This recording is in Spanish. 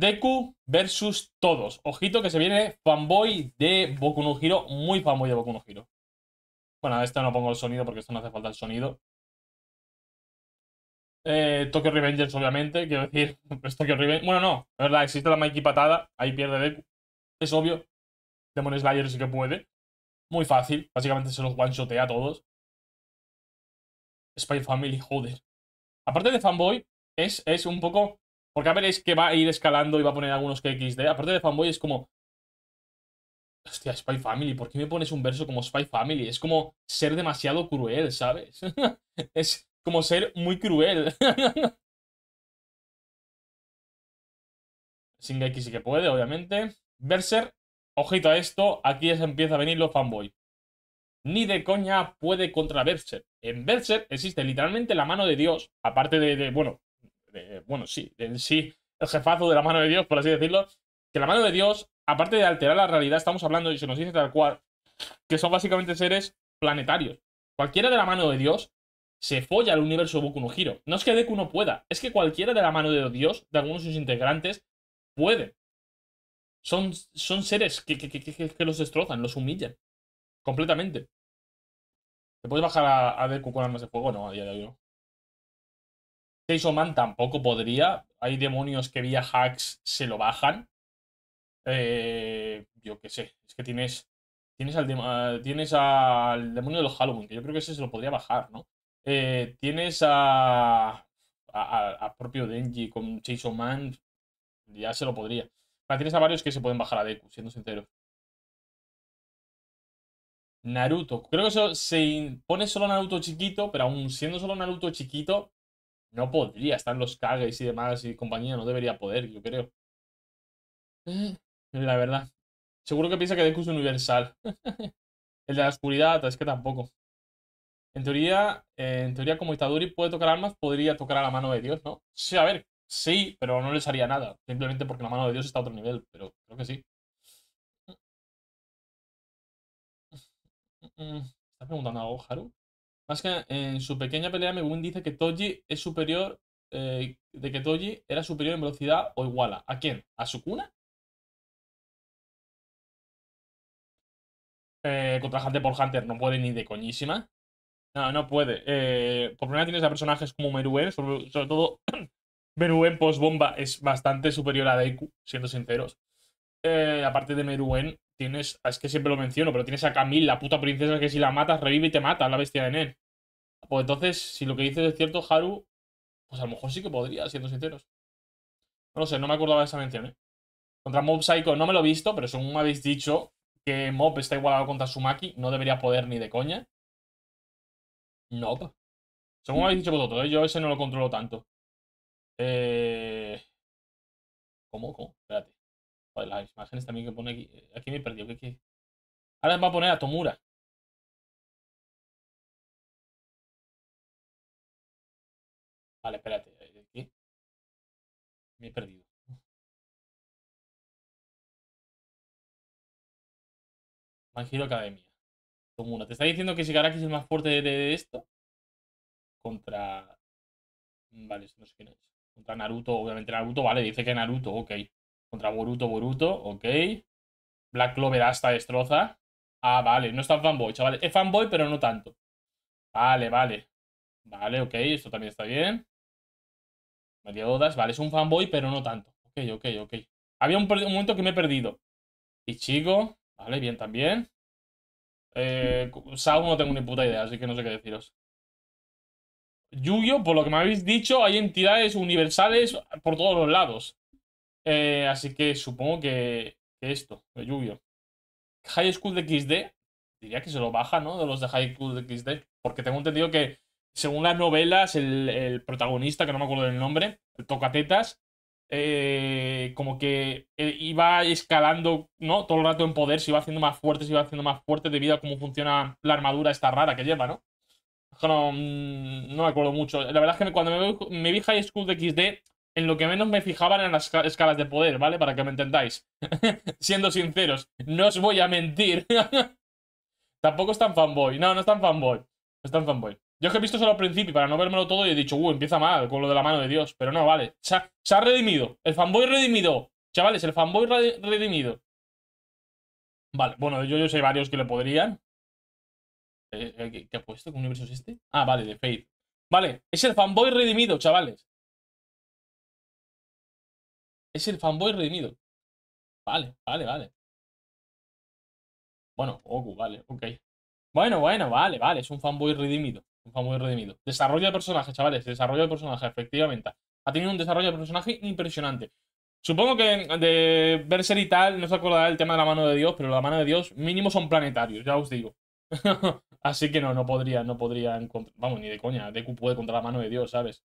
Deku versus todos. Ojito que se viene fanboy de Boku no Hero, muy fanboy de Boku no Bueno, a este no pongo el sonido porque esto no hace falta el sonido. Eh, Tokyo Revengers, obviamente, quiero decir, es Tokyo Revengers. Bueno, no, la verdad, existe la Mikey Patada, ahí pierde Deku. Es obvio, Demon Slayer sí que puede. Muy fácil, básicamente se los one-shotea a todos. Spy Family, joder. Aparte de fanboy, es, es un poco porque ver veréis que va a ir escalando y va a poner algunos que Aparte de fanboy es como... Hostia, Spy Family, ¿por qué me pones un verso como Spy Family? Es como ser demasiado cruel, ¿sabes? es como ser muy cruel. Sin x sí que puede, obviamente. Berser, ojito a esto, aquí ya se empieza a venir los fanboy. Ni de coña puede contra Berser. En Berser existe literalmente la mano de Dios, aparte de bueno, bueno, sí, sí, el jefazo de la mano de Dios, por así decirlo, que la mano de Dios, aparte de alterar la realidad, estamos hablando, y se nos dice tal cual, que son básicamente seres planetarios. Cualquiera de la mano de Dios se folla al universo Boku no Hiro. No es que Deku no pueda, es que cualquiera de la mano de Dios, de algunos de sus integrantes, puede. Son, son seres que, que, los destrozan, los humillan. Completamente. ¿Te puedes bajar a, a Deku con armas de fuego? No, a día de hoy no. Chase Man tampoco podría. Hay demonios que vía hacks se lo bajan. Eh, yo qué sé, es que tienes tienes al, al demonio de los Halloween, que yo creo que ese se lo podría bajar, ¿no? Eh, tienes a, a, propio Denji con Chase Man, ya se lo podría. tienes a varios que se pueden bajar a Deku, siendo sincero. Naruto. Creo que eso se pone solo Naruto chiquito, pero aún siendo solo Naruto chiquito, no podría, están los cagues y demás y compañía, no debería poder, yo creo. Eh, la verdad. Seguro que piensa que Deku es universal. El de la oscuridad, es que tampoco. En teoría, en teoría como Itadori puede tocar armas, podría tocar a la mano de Dios, ¿no? Sí, a ver, sí, pero no les haría nada. Simplemente porque la mano de Dios está a otro nivel, pero creo que sí. ¿Estás preguntando algo, Haru? Más que en su pequeña pelea, Megumin dice que Toji es superior, eh, de que Toji era superior en velocidad o iguala. ¿A quién? ¿A su cuna? Eh, contra Hunter por Hunter no puede ni de coñísima. No, no puede. Eh, por primera tienes a personajes como Meruen. sobre, todo Meruem post-bomba es bastante superior a Deku, siendo sinceros. aparte de Meruen... Tienes, ah, es que siempre lo menciono, pero tienes a Camille, la puta princesa que si la matas revive y te mata la bestia de Nen. Pues entonces, si lo que dices es cierto, Haru, pues a lo mejor sí que podría, siendo sinceros. No lo sé, no me acordaba de esa mención, ¿eh? Contra Mob Psycho no me lo he visto, pero según me habéis dicho que Mob está igualado contra Sumaki, no debería poder ni de coña. No. Según me habéis dicho vosotros, ¿eh? yo ese no lo controlo tanto. Eh... ¿Cómo? ¿Cómo? Espérate las imágenes también que pone aquí. Eh, aquí me perdió. ¿qué, qué? Ahora va a poner a Tomura. Vale, espérate. Eh, me he perdido. Manjiro Academia. Tomura. ¿Te está diciendo que Shigaraki es el más fuerte de, esto? Contra... Mm, vale, no sé quién es. Contra Naruto. Obviamente Naruto, vale, dice que Naruto, ok. Contra Boruto, Boruto, ok. Black Clover hasta destroza. Ah, vale, no está fanboy, chavales. Es fanboy, pero no tanto. Vale, vale. Vale, ok, esto también está bien. dudas vale, es un fanboy, pero no tanto. Ok, ok, ok. Había un, momento que me he perdido. Y chico, vale, bien también. Eh, Sao no tengo ni puta idea, así que no sé qué deciros. Yuyo, por lo que me habéis dicho, hay entidades universales por todos los lados. Eh, así que supongo que, esto, de lluvio. High School de XD, diría que se lo baja, ¿no? De los de High School de XD. Porque tengo entendido que, según las novelas, el, protagonista, que no me acuerdo del nombre, el Tocatetas, eh, como que eh, iba escalando, ¿no? Todo el rato en poder, se iba haciendo más fuerte, se iba haciendo más fuerte debido a cómo funciona la armadura esta rara que lleva, ¿no? No, mm, no me acuerdo mucho. La verdad es que cuando me, vi High School de XD, en lo que menos me fijaban en las escalas de poder, ¿vale? Para que me entendáis. Siendo sinceros, no os voy a mentir. Tampoco es tan fanboy. No, no es tan fanboy. No es tan fanboy. Yo es que he visto solo al principio para no vermelo todo y he dicho, uh, empieza mal con lo de la mano de Dios. Pero no, vale. Se ha, redimido. El fanboy redimido. Chavales, el fanboy redimido. Vale, bueno, yo, yo sé varios que le podrían. Eh, eh, ¿Qué, ha puesto? ¿Qué universo es este? Ah, vale, de Faith. Vale, es el fanboy redimido, chavales. Es el fanboy redimido. Vale, vale, vale. Bueno, Goku, vale, ok. Bueno, bueno, vale, vale. Es un fanboy redimido. Un fanboy redimido. Desarrollo de personaje, chavales. Desarrollo de personaje, efectivamente. Ha tenido un desarrollo de personaje impresionante. Supongo que de Berser y tal no se acordará del tema de la mano de Dios, pero la mano de Dios mínimo son planetarios, ya os digo. Así que no, no podría, no podría encontrar. Vamos, ni de coña. Deku puede contra la mano de Dios, ¿sabes?